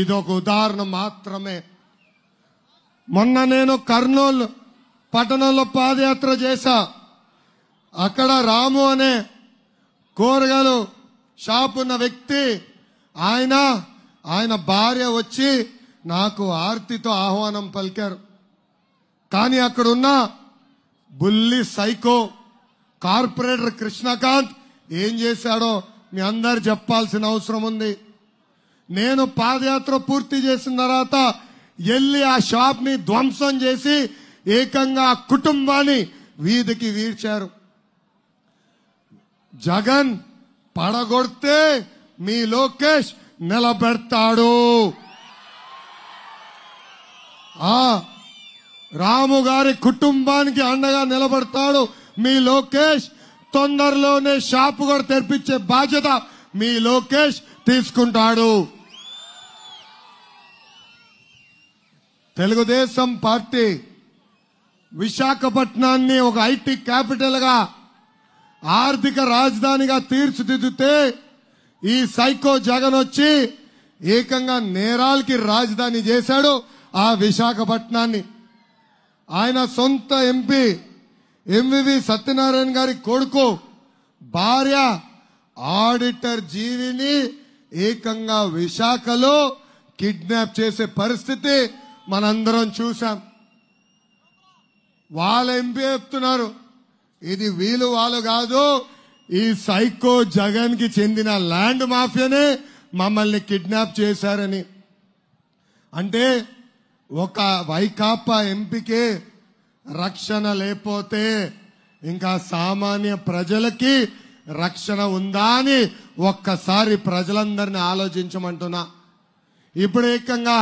ఇది ఒక ఉదాహరణ మాత్రమే మొన్న నేను కర్నూలు పట్టణంలో పాదయాత్ర చేశా అక్కడ రాము అనే కూరగాయలు షాప్ ఉన్న వ్యక్తి ఆయన ఆయన భార్య వచ్చి నాకు ఆర్తితో ఆహ్వానం పలికారు కానీ అక్కడున్న బుల్లి సైకో కార్పొరేటర్ కృష్ణకాంత్ ఏం చేశాడో మీ అందరు చెప్పాల్సిన అవసరం ఉంది నేను పాదయాత్ర పూర్తి చేసిన తర్వాత వెళ్ళి ఆ షాప్ ని ధ్వంసం చేసి ఏకంగా ఆ కుటుంబాన్ని వీధికి వీడ్చారు జగన్ పడగొడితే మీ లోకేష్ నిలబెడతాడు ఆ రాము గారి కుటుంబానికి అండగా నిలబడతాడు మీ లోకేష్ తొందరలోనే షాపు కూడా తెరిపించే బాధ్యత మీ లోకేష్ తీసుకుంటాడు తెలుగుదేశం పార్టీ విశాఖపట్నాన్ని ఒక ఐటీ క్యాపిటల్ గా ఆర్థిక రాజధానిగా తీర్చిదిద్దితే ఈ సైకో జగన్ వచ్చి ఏకంగా నేరాలకి రాజధాని చేశాడు ఆ విశాఖపట్నాన్ని ఆయన సొంత ఎంపీ ఎంవివి సత్యనారాయణ గారి కొడుకు భార్య ఆడిటర్ జీవిని ఏకంగా విశాఖలో కిడ్నాప్ చేసే పరిస్థితి మనందరం చూసాం వాళ్ళ ఎంపీ చెప్తున్నారు ఇది వీలు వాళ్ళు కాదు ఈ సైకో జగన్ కి చెందిన ల్యాండ్ మాఫియానే మమ్మల్ని కిడ్నాప్ చేశారని అంటే ఒక వైకాపా ఎంపీకి రక్షణ లేకపోతే ఇంకా సామాన్య ప్రజలకి రక్షణ ఉందా అని ఒక్కసారి ప్రజలందరినీ ఆలోచించమంటున్నా ఇప్పుడు ఏకంగా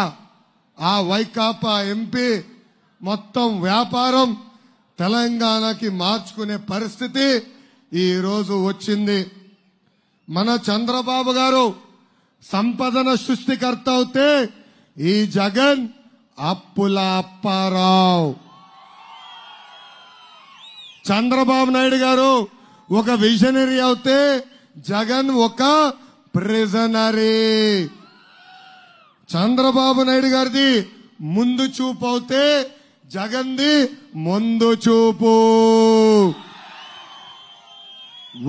ఆ వైకాపా ఎంపీ మొత్తం వ్యాపారం తెలంగాణకి మార్చుకునే పరిస్థితి ఈ రోజు వచ్చింది మన చంద్రబాబు గారు సంపదన సృష్టికర్త అవుతే ఈ జగన్ అప్పుల అప్పారావు చంద్రబాబు నాయుడు గారు ఒక విజనరీ అవుతే జగన్ ఒక ప్రిజనరీ చంద్రబాబు నాయుడు గారిది ముందు చూపు అవుతే జగంది ముందు చూపు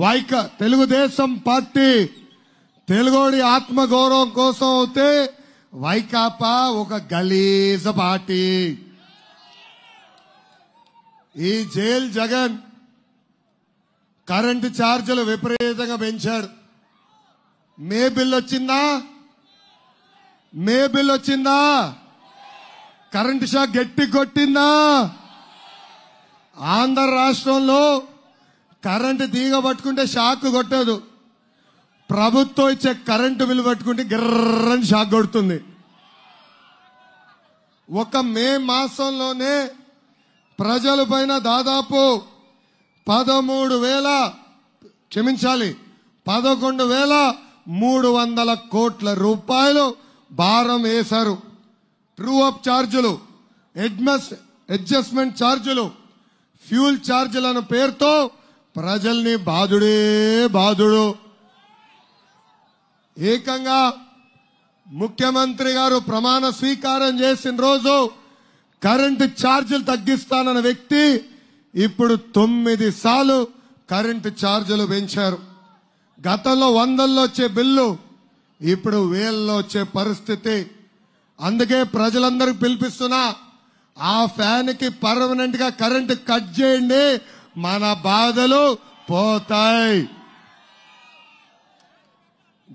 వైక తెలుగుదేశం పార్టీ తెలుగుడి ఆత్మ గౌరవం కోసం అయితే వైకాపా ఒక గలీజ పార్టీ ఈ జైల్ జగన్ కరెంటు ఛార్జీలు విపరీతంగా పెంచాడు మే బిల్ వచ్చిందా మే బిల్ వచ్చిందా కరెంటు షాక్ గట్టి కొట్టిందా ఆంధ్ర రాష్ట్రంలో కరెంటు తీగ పట్టుకుంటే షాక్ కొట్టదు ప్రభుత్వం ఇచ్చే కరెంటు బిల్లు పట్టుకుంటే గిర్రని షాక్ కొడుతుంది ఒక మే మాసంలోనే ప్రజల పైన దాదాపు పదమూడు వేల క్షమించాలి పదకొండు వేల మూడు వందల కోట్ల రూపాయలు భారం వేశారు ట్రూ అప్ ఛార్జీలు ఎడ్మస్ అడ్జస్ట్మెంట్ ఛార్జీలు ఫ్యూల్ ఛార్జీలను పేరుతో ప్రజల్ని బాధుడే బాధుడు ఏకంగా ముఖ్యమంత్రి గారు ప్రమాణ స్వీకారం చేసిన రోజు కరెంటు ఛార్జీలు తగ్గిస్తానన్న వ్యక్తి ఇప్పుడు తొమ్మిది సార్లు కరెంటు ఛార్జీలు పెంచారు గతంలో వందల్లో వచ్చే బిల్లు ఇప్పుడు వేల్లో వచ్చే పరిస్థితి అందుకే ప్రజలందరూ పిలిపిస్తున్నా ఆ ఫ్యాన్ కి పర్మనెంట్ గా కరెంట్ కట్ చేయండి మన బాధలు పోతాయి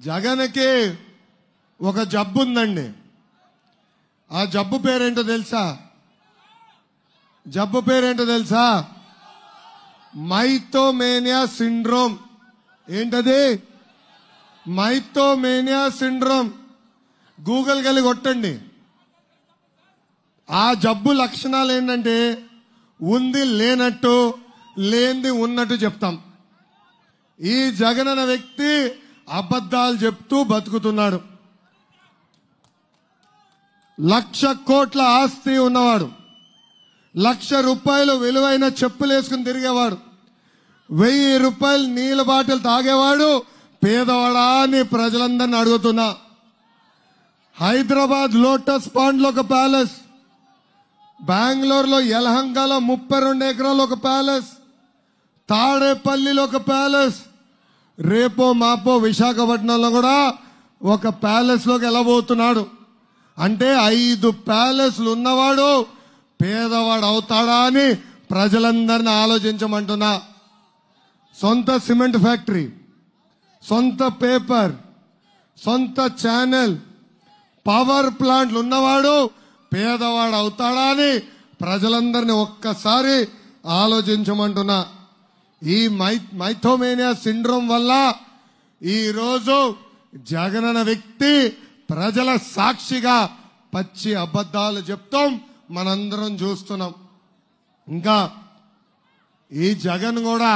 జగన్కి ఒక జబ్బు ఉందండి ఆ జబ్బు పేరేంటో తెలుసా జబ్బు పేరేంటో తెలుసా మైథోమేనియా సిండ్రోమ్ ఏంటది మైథోమేనియా సిండ్రోమ్ గూగుల్ కలిగి కొట్టండి ఆ జబ్బు లక్షణాలు ఏంటంటే ఉంది లేనట్టు లేనిది ఉన్నట్టు చెప్తాం ఈ జగన్ వ్యక్తి అబద్ధాలు చెప్తూ బతుకుతున్నాడు లక్ష కోట్ల ఆస్తి ఉన్నవాడు లక్ష రూపాయలు విలువైన చెప్పులు వేసుకుని తిరిగేవాడు వెయ్యి రూపాయలు నీళ్ళ బాటిల్ తాగేవాడు పేదవాడా అని ప్రజలందరిని అడుగుతున్నా హైదరాబాద్ లోటస్ పాండ్ లో ఒక ప్యాలెస్ బెంగళూరులో యలహంకలో ముప్పై రెండు ఎకరాలు ఒక ప్యాలెస్ తాడేపల్లిలో ఒక ప్యాలెస్ రేపో మాపో విశాఖపట్నంలో కూడా ఒక ప్యాలెస్లోకి వెళ్ళబోతున్నాడు అంటే ఐదు ప్యాలెస్లు ఉన్నవాడు పేదవాడు అవుతాడా అని ప్రజలందరినీ ఆలోచించమంటున్నా సొంత సిమెంట్ ఫ్యాక్టరీ సొంత పేపర్ సొంత ఛానల్ పవర్ ప్లాంట్లు ఉన్నవాడు పేదవాడు అవుతాడా అని ప్రజలందరినీ ఒక్కసారి ఆలోచించమంటున్నా ఈ మై మైథోమేనియా సిండ్రోమ్ వల్ల ఈరోజు జగనన్న వ్యక్తి ప్రజల సాక్షిగా పచ్చి అబద్ధాలు చెప్తాం మనందరం చూస్తున్నాం ఇంకా ఈ జగన్ కూడా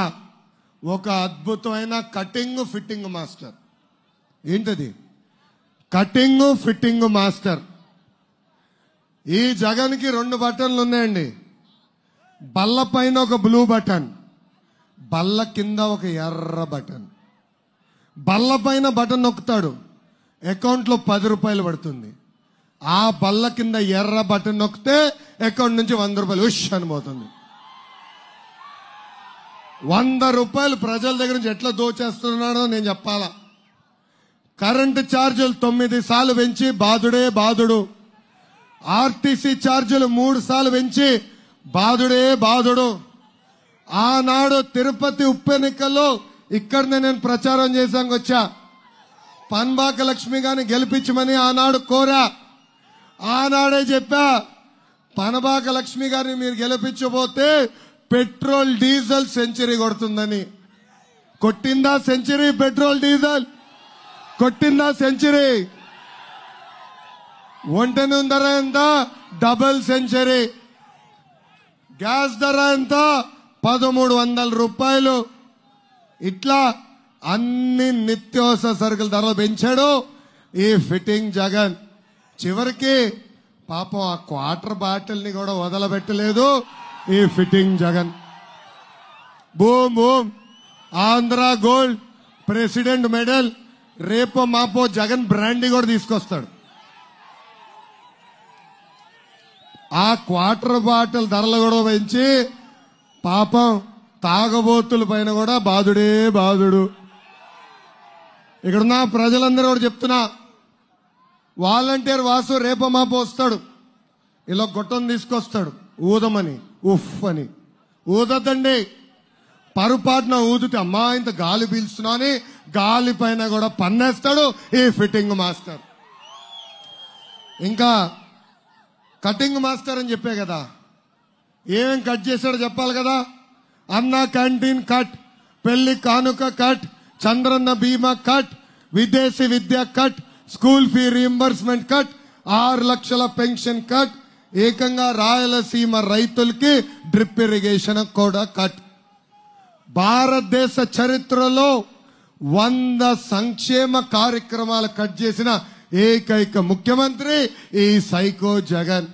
ఒక అద్భుతమైన కటింగ్ ఫిట్టింగ్ మాస్టర్ ఏంటది కటింగ్ ఫిట్టింగ్ మాస్టర్ ఈ జగన్కి రెండు బటన్లు ఉన్నాయండి బల్ల పైన ఒక బ్లూ బటన్ బల్ల కింద ఒక ఎర్ర బటన్ బల్ల పైన బటన్ నొక్కుతాడు అకౌంట్లో పది రూపాయలు పడుతుంది ఆ బల్ల కింద ఎర్ర బటన్ నొక్కితే అకౌంట్ నుంచి వంద రూపాయలు ఉష్ అని వంద రూపాయలు ప్రజల దగ్గర నుంచి ఎట్లా దోచేస్తున్నాడో నేను చెప్పాలా కరెంటు ఛార్జీలు తొమ్మిది సార్లు పెంచి బాధుడే బాధుడు ఆర్టీసీ ఛార్జీలు మూడు సార్లు పెంచి బాధుడే బాధుడు ఆనాడు తిరుపతి ఉప్పు ఎన్నికల్లో ఇక్కడనే నేను ప్రచారం చేశాక వచ్చా పన్బాక లక్ష్మి గారిని గెలిపించమని ఆనాడు కోరా ఆనాడే చెప్పా పనబాక లక్ష్మి గారిని మీరు గెలిపించబోతే పెట్రోల్ డీజిల్ సెంచరీ కొడుతుందని కొట్టిందా సెంచరీ పెట్రోల్ డీజిల్ కొట్టిందా సెంచరీ ఒంటెను ధర ఎంత డబుల్ సెంచరీ గ్యాస్ ధర ఎంత పదమూడు వందల రూపాయలు ఇట్లా అన్ని నిత్యావసర సరుకుల ధరలు పెంచాడు ఈ ఫిట్టింగ్ జగన్ చివరికి పాపం ఆ క్వార్టర్ బాటిల్ని కూడా వదలబెట్టలేదు ఈ fitting Jagan boom boom Andhra gold president medal రేపో మాపో జగన్ బ్రాండీ కూడా తీసుకొస్తాడు ఆ క్వార్టర్ బాటిల్ ధరలు కూడా పెంచి పాపం తాగబోతుల పైన కూడా బాధుడే బాధుడు ఇక్కడున్న ప్రజలందరూ కూడా చెప్తున్నా వాలంటీర్ వాసు రేపో వస్తాడు ఇలా గొట్టం తీసుకొస్తాడు ఊదమని ఉఫ్ అని ఊదద్దండి పరుపాటున ఊదితే అమ్మా ఇంత గాలి పీల్చున్నా అని గాలి పైన కూడా పన్నేస్తాడు ఈ ఫిట్టింగ్ మాస్టర్ ఇంకా కటింగ్ మాస్టర్ అని చెప్పే కదా ఏం కట్ చేశాడో చెప్పాలి కదా అన్న క్యాంటీన్ కట్ పెళ్లి కానుక కట్ చంద్రన్న బీమా కట్ విదేశీ విద్య cut school fee reimbursement cut ఆరు లక్షల పెన్షన్ కట్ ఏకంగా రాయలసీమ రైతులకి డ్రిప్ ఇరిగేషన్ కూడా కట్ భారతదేశ చరిత్రలో వంద సంక్షేమ కార్యక్రమాలు కట్ చేసిన ఏకైక ముఖ్యమంత్రి ఈ సైకో జగన్